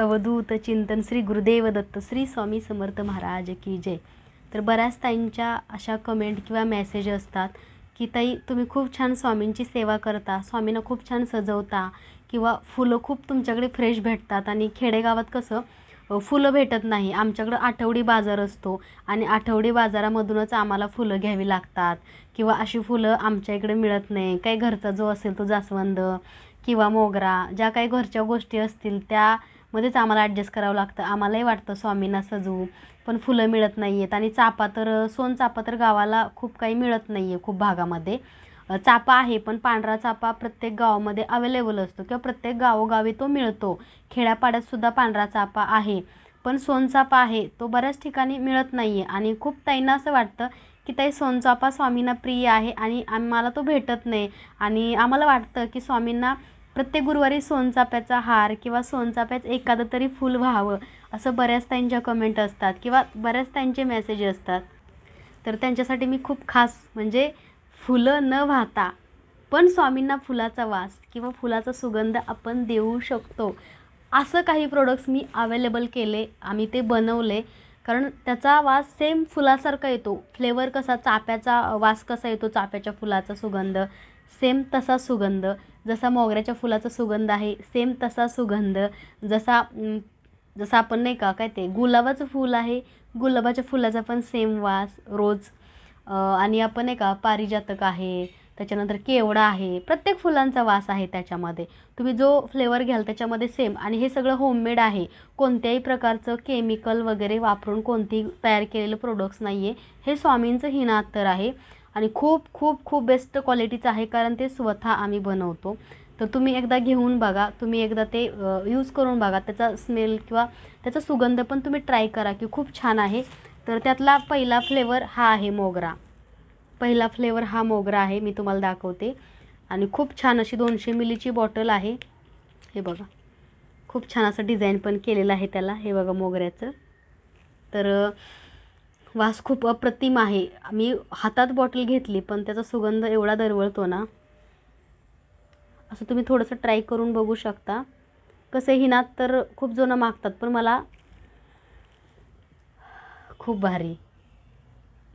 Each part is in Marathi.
अवधूत चिंतन श्री गुरुदेव दत्त श्री स्वामी समर्थ महाराज की जय तर बऱ्याच ताईंच्या अशा कमेंट किंवा मेसेज असतात की ताई तुम्ही खूप छान स्वामींची सेवा करता स्वामींना खूप छान सजवता किंवा फुलं खूप तुमच्याकडे फ्रेश भेटतात आणि खेडेगावात कसं फुलं भेटत नाही आमच्याकडं आठवडी बाजार असतो आणि आठवडी बाजारामधूनच आम्हाला फुलं घ्यावी लागतात किंवा अशी फुलं आमच्या इकडे मिळत नाही काही घरचा जो असेल तो जास्वंद किंवा मोगरा ज्या काही घरच्या गोष्टी असतील त्या मध्येच आम्हाला ॲडजस्ट करावं लागतं आम्हालाही वाटतं स्वामींना सजवू पण फुलं मिळत नाही आहेत आणि चापा तर सोन चापा तर गावाला खूप काही मिळत नाही आहे खूप भागामध्ये चापा आहे पण पांढरा चापा प्रत्येक गावामध्ये अवेलेबल असतो किंवा प्रत्येक गावोगावी तो मिळतो खेड्यापाड्यातसुद्धा पांढरा चापा आहे पण सोनचापा आहे तो बऱ्याच ठिकाणी मिळत नाही आहे आणि खूप ताईंना असं वाटतं की ताई सोनचापा स्वामींना प्रिय आहे आणि आम्हाला तो भेटत नाही आणि आम्हाला वाटतं की स्वामींना प्रत्येक गुरुवारी सोनचाप्याचा हार किंवा सोनचाप्याच एखादं तरी फूल व्हावं असं बऱ्याच त्यांच्या कमेंट असतात किंवा बऱ्याच त्यांचे मेसेज असतात तर त्यांच्यासाठी मी खूप खास म्हणजे फुलं न वाहता पण स्वामींना फुलाचा वास किंवा फुलाचा सुगंध आपण देऊ शकतो असं काही प्रोडक्ट्स मी अवेलेबल केले आम्ही ते बनवले कारण त्याचा वास सेम फुलासारखा येतो फ्लेवर कसा चाप्याचा वास कसा येतो चाप्याच्या फुलाचा सुगंध सेम तसा सुगंध जसा मोगऱ्याच्या फुलाचा सुगंध आहे सेम तसा सुगंध जसा जसं आपण नाही का काय ते गुलाबाचं फूल आहे गुलाबाच्या फुलाचा पण सेम वास रोज आणि आपण आहे का पारिजातक आहे त्याच्यानंतर केवडा आहे प्रत्येक फुलांचा वास आहे त्याच्यामध्ये तुम्ही जो फ्लेवर घ्याल त्याच्यामध्ये सेम आणि हे सगळं होममेड आहे कोणत्याही प्रकारचं केमिकल वगैरे वापरून कोणतीही तयार केलेलं प्रोडक्ट्स नाही आहे हे स्वामींचं हिनात्तर आहे आणि खूप खूप खूप बेस्ट क्वालिटीचं आहे कारण ते स्वतः आम्ही बनवतो तर तुम्ही एकदा घेऊन बघा तुम्ही एकदा ते यूज करून बघा त्याचा स्मेल किंवा त्याचा सुगंध पण तुम्ही ट्राय करा की खूप छान आहे तर त्यातला पहिला फ्लेवर हा आहे मोगरा पहिला फ्लेवर हा मोगरा आहे मी तुम्हाला दाखवते आणि खूप छान अशी दोनशे मिलीची बॉटल आहे हे बघा खूप छान असं डिझाईन पण केलेलं आहे त्याला हे बघा मोगऱ्याचं तर वास खूप अप्रतिम आहे मी हातात बॉटल घेतली पण त्याचा सुगंध एवढा दरवळतो ना असं तुम्ही थोडंसं ट्राय करून बघू शकता कसे हिनात तर खूप जुनं मागतात पण मला खूप भारी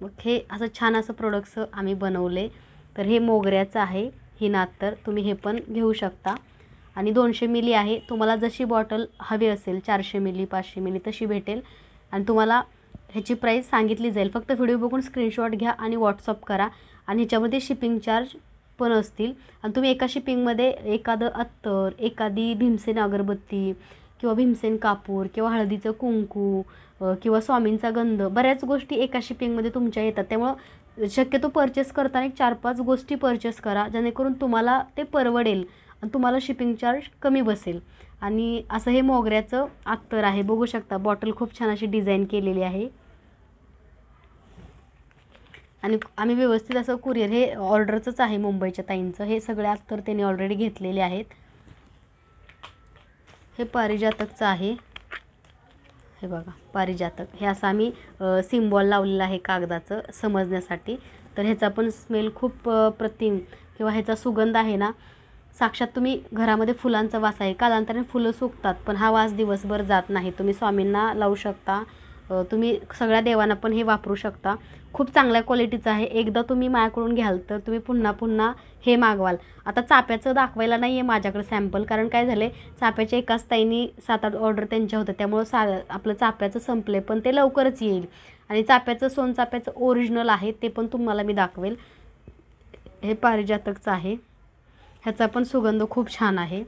मग हे असं छान असं प्रोडक्ट्स आम्ही बनवले तर हे मोगऱ्याचं आहे हिनात तर तुम्ही हे पण घेऊ शकता आणि दोनशे मिली आहे तुम्हाला जशी बॉटल हवी असेल चारशे मिली पाचशे मिली तशी भेटेल आणि तुम्हाला ह्याची प्राईस सांगितली जाईल फक्त व्हिडिओ बघून स्क्रीनशॉट घ्या आणि व्हॉट्सअप करा आणि ह्याच्यामध्ये शिपिंग चार्ज पण असतील आणि तुम्ही एका शिपिंगमध्ये एखादं अत्तर एखादी भीमसेन अगरबत्ती किंवा भीमसेन कापूर किंवा हळदीचं कुंकू किंवा स्वामींचा गंध बऱ्याच गोष्टी एका शिपिंगमध्ये तुमच्या येतात त्यामुळं शक्यतो परचेस करताना एक चार पाच गोष्टी परचेस करा जेणेकरून तुम्हाला ते परवडेल आणि तुम्हाला शिपिंग चार्ज कमी बसेल आणि असं हे मोगऱ्याचं अत्तर आहे बघू शकता बॉटल खूप छान अशी डिझाईन केलेली आहे आणि आम्ही व्यवस्थित असं कुरिअर हे ऑर्डरचंच आहे मुंबईच्या ताईंचं हे सगळे तर त्यांनी ऑलरेडी घेतलेले आहेत हे पारिजातकचं आहे हे बघा पारिजातक हे असं आम्ही सिम्बॉल लावलेलं आहे कागदाचं समजण्यासाठी तर ह्याचा पण स्मेल खूप प्रतिम किंवा ह्याचा सुगंध आहे ना साक्षात तुम्ही घरामध्ये फुलांचा वास आहे कालांतराने फुलं सुकतात पण हा वास दिवसभर जात नाही तुम्ही स्वामींना लावू शकता तुम्ही सगळ्या देवांना पण हे वापरू शकता खूप चांगल्या क्वालिटीचं आहे एकदा तुम्ही माझ्याकडून घ्याल तर तुम्ही पुन्हा पुन्हा हे मागवाल आता चाप्याचं दाखवायला नाही आहे माझ्याकडे सॅम्पल कारण काय झाले चाप्याच्या एकाच ताईनी सात आठ ऑर्डर त्यांच्या होत्या त्यामुळं सा आपलं चाप्याचं संपले पण ते लवकरच येईल आणि चाप्याचं सोनचाप्याचं ओरिजिनल आहे ते पण तुम्हाला मी दाखवेल हे पारिजातकचं आहे ह्याचा पण सुगंध खूप छान आहे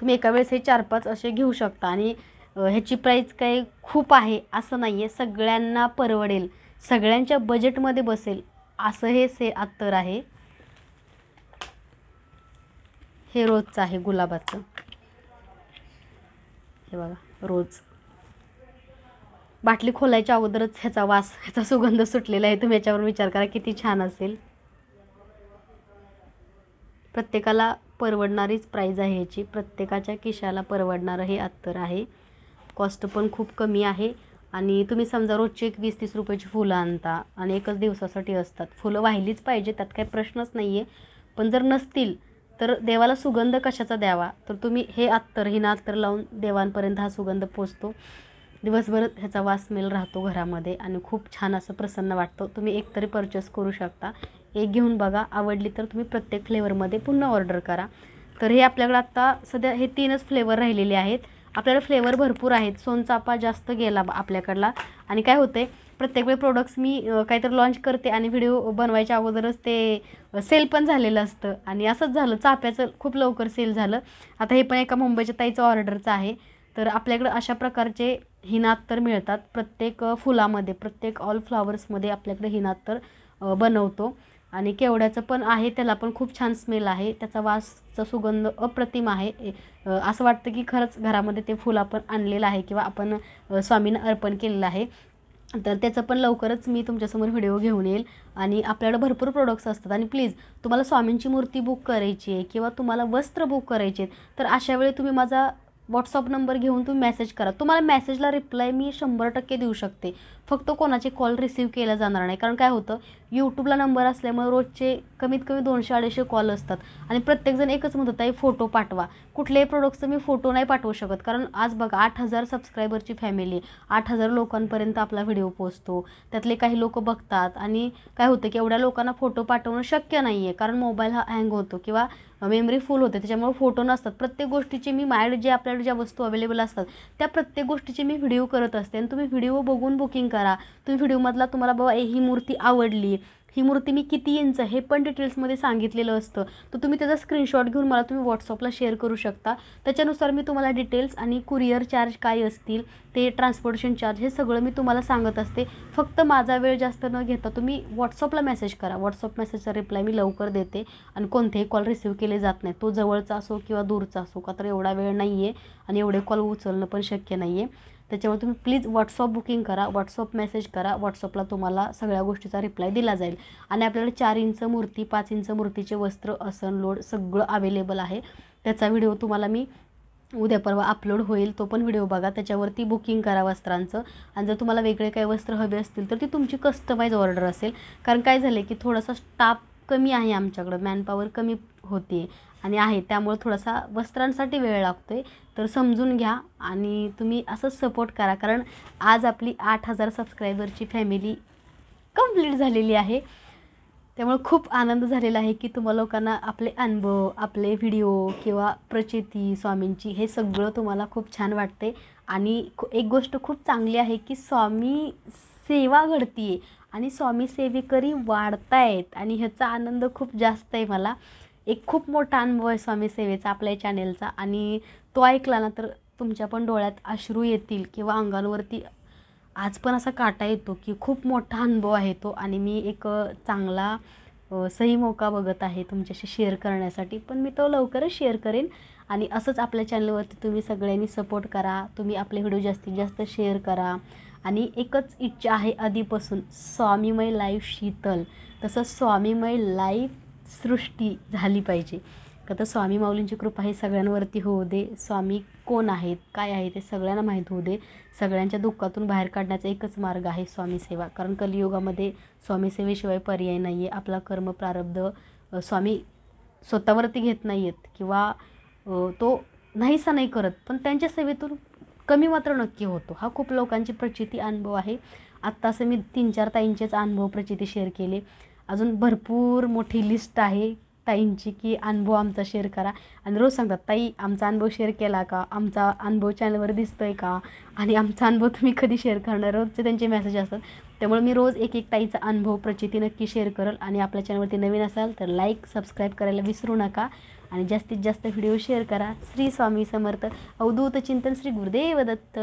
तुम्ही एका वेळेस हे चार पाच असे घेऊ शकता आणि ह्याची प्राईस काही खूप आहे असं नाही आहे सगळ्यांना परवडेल सगळ्यांच्या बजेटमध्ये बसेल असं हे से अत्तर आहे हे रोजचं आहे गुलाबाचं हे बघा रोज बाटली खोलायच्या अगोदरच ह्याचा वास ह्याचा सुगंध सुटलेला आहे तुम्ही याच्यावर विचार करा किती छान असेल प्रत्येकाला परवडणारीच प्राईज आहे ह्याची प्रत्येकाच्या किशाला परवडणारं हे अत्तर आहे कॉस्ट पण खूप कमी आहे आणि तुम्ही समजा रोजची एक वीस तीस रुपयाची फुलं आणता आणि एकच दिवसासाठी असतात फुलं वाहिलीच पाहिजे त्यात काही प्रश्नच नाही आहे पण जर नसतील तर देवाला सुगंध कशाचा द्यावा तर तुम्ही हे अत्तर ना अत्तर लावून देवांपर्यंत हा सुगंध पोचतो दिवसभर ह्याचा वासमेल राहतो घरामध्ये आणि खूप छान असं प्रसन्न वाटतं तुम्ही एकतरी परचेस करू शकता एक घेऊन बघा आवडली तर तुम्ही प्रत्येक फ्लेवरमध्ये पुन्हा ऑर्डर करा तर हे आपल्याकडं आत्ता सध्या हे तीनच फ्लेवर राहिलेले आहेत आपल्याला फ्लेवर भरपूर आहेत सोनचापा जास्त गेला आपल्याकडला आणि काय होते प्रत्येक वेळी प्रोडक्ट्स मी काहीतरी लॉन्च करते आणि व्हिडिओ बनवायच्या अगोदरच ते सेल पण झालेलं असतं आणि असंच झालं चाप्याचं खूप लवकर सेल झालं आता हे पण एका मुंबईच्या ताईचं ऑर्डरचं आहे तर आपल्याकडं अशा प्रकारचे हिनात तर मिळतात प्रत्येक फुलामध्ये प्रत्येक ऑल फ्लॉवर्समध्ये आपल्याकडे हिनात तर बनवतो आणि केवड्याचं पण आहे त्याला पण खूप छान स्मेल आहे त्याचा वासचा सुगंध अप्रतिम आहे असं वाटतं की खरंच घरामध्ये ते फुल आपण आणलेलं आहे किंवा आपण स्वामींना अर्पण केलेलं आहे तर त्याचं पण लवकरच मी तुमच्यासमोर व्हिडिओ घेऊन येईल आणि आपल्याकडे भरपूर प्रोडक्ट्स असतात आणि प्लीज तुम्हाला स्वामींची मूर्ती बुक करायची आहे किंवा तुम्हाला वस्त्र बुक करायचे तर अशा वेळी तुम्ही माझा व्हॉट्सअप नंबर घेऊन तुम्ही मेसेज करा तुम्हाला मेसेजला रिप्लाय मी शंभर टक्के देऊ शकते फक्त कोणाचे कॉल रिसीव केला जाणार नाही कारण काय होतं यूट्यूबला नंबर असल्यामुळे रोजचे कमीत कमी दोनशे अडीचशे कॉल असतात आणि प्रत्येकजण एकच म्हणत होता फोटो पाठवा कुठल्याही प्रोडक्टचं मी फोटो नाही पाठवू शकत कारण आज बघा आठ हजार सबस्क्रायबरची फॅमिली आठ हजार लोकांपर्यंत आपला व्हिडिओ पोचतो त्यातले काही लोक बघतात आणि काय होतं की एवढ्या लोकांना फोटो पाठवणं शक्य नाही आहे कारण मोबाईल हा हँग होतो किंवा मेमरी फुल होते त्याच्यामुळे फोटो नसतात प्रत्येक गोष्टीचे मी माइड जे आपल्याकडे ज्या वस्तू अवेलेबल असतात त्या प्रत्येक गोष्टीचे मी व्हिडिओ करत असते आणि तुम्ही व्हिडिओ बघून बुकिंग करा करा तुम्ही व्हिडिओमधला तुम्हाला बाबा ही मूर्ती आवडली ही मूर्ती मी किती इंच हे पण डिटेल्समध्ये सांगितलेलं असतं तर तुम्ही त्याचा स्क्रीनशॉट घेऊन मला तुम्ही व्हॉट्सअपला शेअर करू शकता त्याच्यानुसार मी तुम्हाला डिटेल्स आणि कुरिअर चार्ज काय असतील ते ट्रान्सपोर्टेशन चार्ज हे सगळं मी तुम्हाला सांगत असते फक्त माझा वेळ जास्त न घेता तुम्ही व्हॉट्सअपला मेसेज करा व्हॉट्सअप मेसेजचा रिप्लाय मी लवकर देते आणि कोणतेही कॉल रिसिव्ह केले जात नाही तो जवळचा असो किंवा दूरचा असो का तर एवढा वेळ नाही आहे आणि एवढे कॉल उचलणं पण शक्य नाही आहे त्याच्यामुळे तुम्ही प्लीज व्हॉट्सअप बुकिंग करा व्हॉट्सअप मेसेज करा व्हॉट्सअपला तुम्हाला सगळ्या गोष्टीचा रिप्लाय दिला जाईल आणि आपल्याला चार इंच मूर्ती पाच इंच मूर्तीचे वस्त्र असन लोड सगळं अवेलेबल आहे त्याचा व्हिडिओ तुम्हाला मी उद्या परवा अपलोड होईल तो पण व्हिडिओ बघा त्याच्यावरती बुकिंग करा वस्त्रांचं आणि जर तुम्हाला वेगळे काही वस्त्र हवे असतील तर ती तुमची कस्टमाइज ऑर्डर असेल कारण काय झालं की थोडासा स्टाफ कमी आहे आमच्याकडं मॅनपॉवर कमी होते आणि आहे त्यामुळे थोडासा वस्त्रांसाठी वेळ लागतो आहे तर समजून घ्या आणि तुम्ही असंच सपोर्ट करा कारण आज आपली आठ हजार सबस्क्रायबरची फॅमिली कंप्लीट झालेली आहे त्यामुळं खूप आनंद झालेला आहे की तुम्हा लोकांना आपले अनुभव आपले व्हिडिओ किंवा प्रचिती स्वामींची हे सगळं तुम्हाला खूप छान वाटते आणि एक गोष्ट खूप चांगली आहे की स्वामी सेवा घडती आहे आणि स्वामी सेवेकरी वाढतायत आणि ह्याचा आनंद खूप जास्त आहे मला एक खूप मोठा अनुभव आहे स्वामी सेवेचा आपल्या चॅनेलचा आणि तो ऐकला ना तर तुमच्या पण डोळ्यात अश्रू येतील किंवा अंगांवरती आज पण असा काटा येतो की खूप मोठा अनुभव आहे तो आणि मी एक चांगला सही मोका बघत आहे तुमच्याशी शेअर करण्यासाठी पण मी तो लवकरच शेअर करेन आणि असंच आपल्या चॅनलवरती तुम्ही सगळ्यांनी सपोर्ट करा तुम्ही आपले व्हिडिओ जास्तीत जास्त शेअर करा आणि एकच इच्छा आहे आधीपासून स्वामीमय लाईव्ह शीतल तसंच स्वामीमय लाईफ सृष्टी झाली पाहिजे का तर स्वामी माऊलींची कृपा ही सगळ्यांवरती होऊ दे स्वामी कोण आहेत काय आहे ते सगळ्यांना माहीत होऊ दे सगळ्यांच्या दुःखातून बाहेर काढण्याचा एकच मार्ग आहे स्वामी सेवा कारण कलियुगामध्ये स्वामी सेवेशिवाय पर्याय नाही आहे आपला कर्म प्रारब्ध स्वामी स्वतःवरती घेत नाही आहेत किंवा तो नाहीसा नाही करत पण त्यांच्या सेवेतून कमी मात्र नक्की होतो हा खूप लोकांची प्रचिती अनुभव आहे आत्ता असं मी तीन चार ताईंचेच अनुभव प्रचिती शेअर केले अजून भरपूर मोठी लिस्ट आहे ताईंची की अनुभव आमचा शेअर करा आणि रोज सांगतात ताई आमचा अनुभव शेअर केला का आमचा अनुभव चॅनलवर दिसतो आहे का आणि आमचा अनुभव तुम्ही कधी शेअर करणार रोजचे त्यांचे मेसेज असतात त्यामुळे मी रोज एक एक ताईचा अनुभव प्रचिती नक्की शेअर करेल आणि आपल्या चॅनलवरती नवीन असाल तर लाईक सबस्क्राईब करायला विसरू नका आणि जास्तीत जास्त व्हिडिओ शेअर करा श्री स्वामी समर्थ अवधूत चिंतन श्री गुरुदेव दत्त